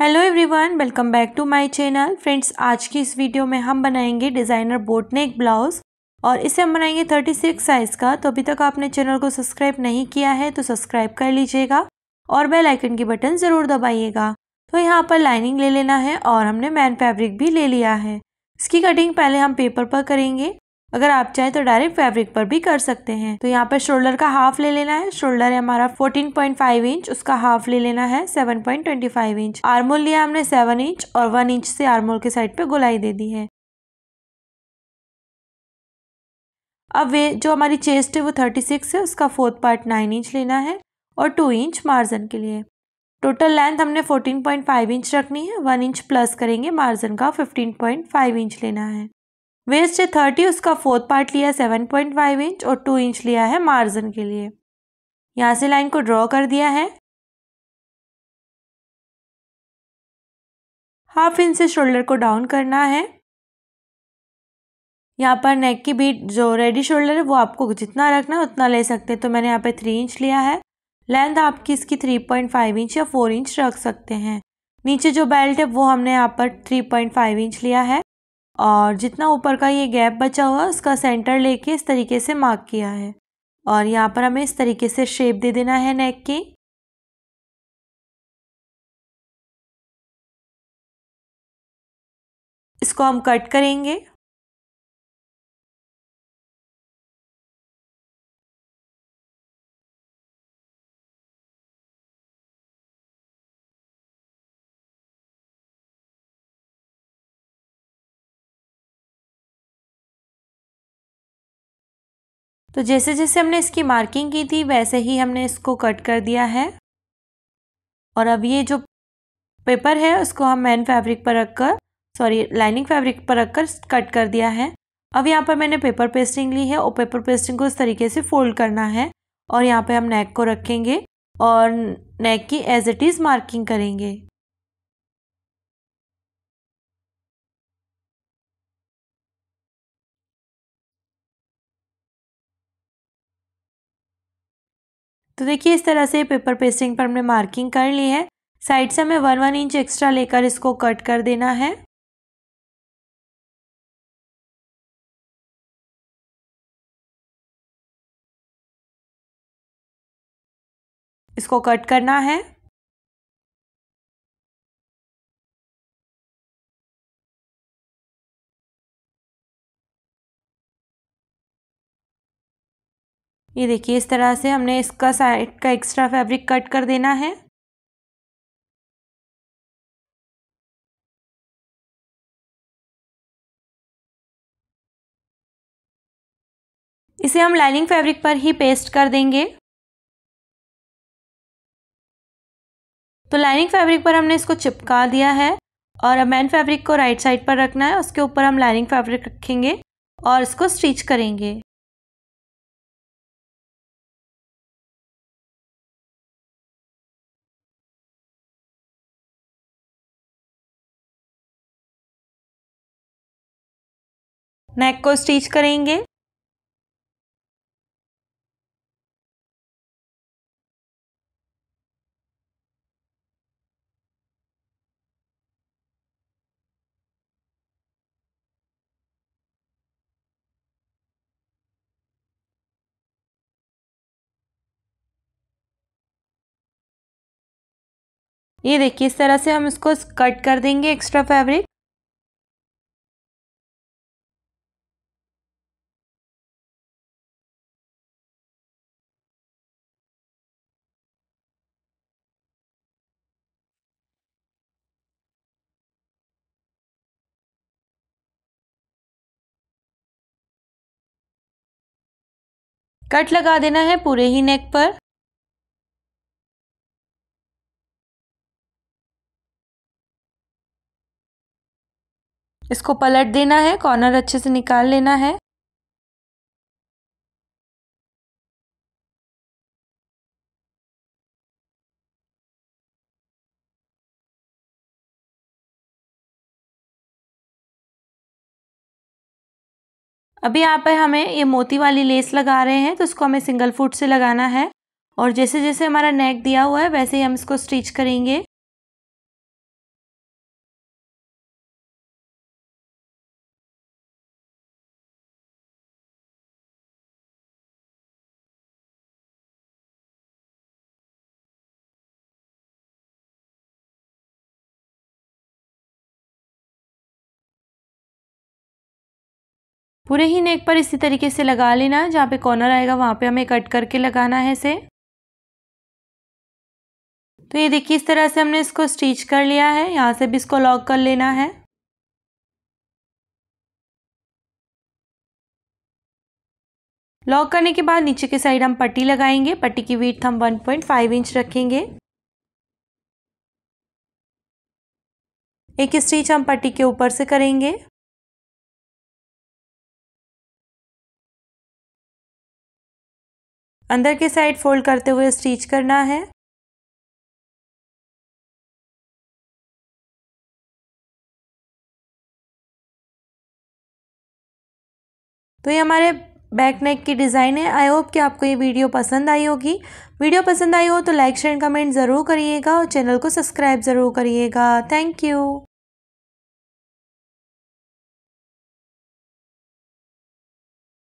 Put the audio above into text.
hello everyone welcome back to my channel friends आज की इस वीडियो में हम बनाएंगे डिज़ाइनर बोटनेक ब्लाउज़ और इसे हम बनाएंगे 36 साइज़ का तो अभी तक आपने चैनल को सब्सक्राइब नहीं किया है तो सब्सक्राइब कर लीजिएगा और बेल आइकन की बटन ज़रूर दबाइएगा तो यहाँ पर लाइनिंग ले लेना है और हमने मैन फैब्रिक भी ले लिया है इसकी कटिंग पहले हम पेपर पर करेंगे अगर आप चाहें तो डायरेक्ट फैब्रिक पर भी कर सकते हैं तो यहाँ पर शोल्डर का हाफ ले लेना है शोल्डर है हमारा 14.5 इंच उसका हाफ ले लेना है 7.25 इंच आर्मोल लिया हमने 7 इंच और 1 इंच से आर्मोल के साइड पे गुलाई दे दी है अब वे जो हमारी चेस्ट है वो 36 है उसका फोर्थ पार्ट 9 इंच लेना है और 2 इंच मार्जन के लिए टोटल लेंथ हमने 14.5 इंच रखनी है 1 इंच प्लस करेंगे मार्जिन का 15.5 इंच लेना है वेस्ट है थर्टी उसका फोर्थ पार्ट लिया है सेवन पॉइंट फाइव इंच और टू इंच लिया है मार्जिन के लिए यहाँ से लाइन को ड्रॉ कर दिया है हाफ इंच से शोल्डर को डाउन करना है यहाँ पर नेक की बीट जो रेडी शोल्डर है वो आपको जितना रखना है उतना ले सकते हैं तो मैंने यहाँ पे थ्री इंच लिया है लेंथ आपकी इसकी थ्री पॉइंट फाइव इंच या फोर इंच रख सकते हैं नीचे जो बेल्ट है वो हमने यहाँ पर थ्री पॉइंट फाइव इंच लिया है और जितना ऊपर का ये गैप बचा हुआ है उसका सेंटर लेके इस तरीके से मार्क किया है और यहाँ पर हमें इस तरीके से शेप दे देना है नेक की इसको हम कट करेंगे तो जैसे जैसे हमने इसकी मार्किंग की थी वैसे ही हमने इसको कट कर दिया है और अब ये जो पेपर है उसको हम मैन फैब्रिक पर रखकर सॉरी लाइनिंग फैब्रिक पर रखकर कट कर दिया है अब यहाँ पर मैंने पेपर पेस्टिंग ली है और पेपर पेस्टिंग को इस तरीके से फोल्ड करना है और यहाँ पे हम नेक को रखेंगे और नेक की एज इट इज़ मार्किंग करेंगे तो देखिए इस तरह से पेपर पेस्टिंग पर हमने मार्किंग कर ली है साइड से हमें वन वन इंच एक्स्ट्रा लेकर इसको कट कर देना है इसको कट करना है ये देखिए इस तरह से हमने इसका साइड का एक्स्ट्रा फैब्रिक कट कर देना है इसे हम लाइनिंग फैब्रिक पर ही पेस्ट कर देंगे तो लाइनिंग फैब्रिक पर हमने इसको चिपका दिया है और अब मैन फैब्रिक को राइट साइड पर रखना है उसके ऊपर हम लाइनिंग फैब्रिक रखेंगे और इसको स्टिच करेंगे नेक को स्टिच करेंगे ये देखिए इस तरह से हम इसको कट कर देंगे एक्स्ट्रा फैब्रिक कट लगा देना है पूरे ही नेक पर इसको पलट देना है कॉर्नर अच्छे से निकाल लेना है अभी यहाँ पर हमें ये मोती वाली लेस लगा रहे हैं तो इसको हमें सिंगल फुट से लगाना है और जैसे जैसे हमारा नेक दिया हुआ है वैसे ही हम इसको स्टिच करेंगे पूरे ही नेक पर इसी तरीके से लगा लेना है जहाँ पे कॉर्नर आएगा वहाँ पे हमें कट करके लगाना है इसे तो ये देखिए इस तरह से हमने इसको स्टिच कर लिया है यहाँ से भी इसको लॉक कर लेना है लॉक करने के बाद नीचे के साइड हम पट्टी लगाएंगे पट्टी की वीट हम 1.5 इंच रखेंगे एक स्टिच हम पट्टी के ऊपर से करेंगे अंदर के साइड फोल्ड करते हुए स्टिच करना है तो ये हमारे बैक नेक की डिज़ाइन है आई होप कि आपको ये वीडियो पसंद आई होगी वीडियो पसंद आई हो तो लाइक शेयर कमेंट ज़रूर करिएगा और चैनल को सब्सक्राइब ज़रूर करिएगा थैंक यू